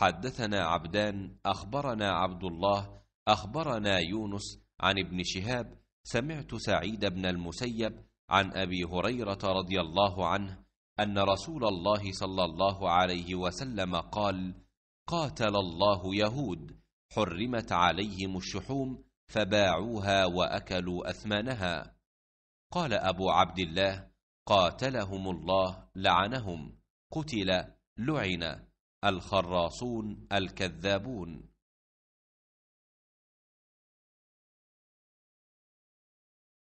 حدثنا عبدان أخبرنا عبد الله أخبرنا يونس عن ابن شهاب سمعت سعيد بن المسيب عن أبي هريرة رضي الله عنه أن رسول الله صلى الله عليه وسلم قال قاتل الله يهود حرمت عليهم الشحوم فباعوها وأكلوا أثمانها قال أبو عبد الله قاتلهم الله لعنهم قتل لعن الخراصون الكذابون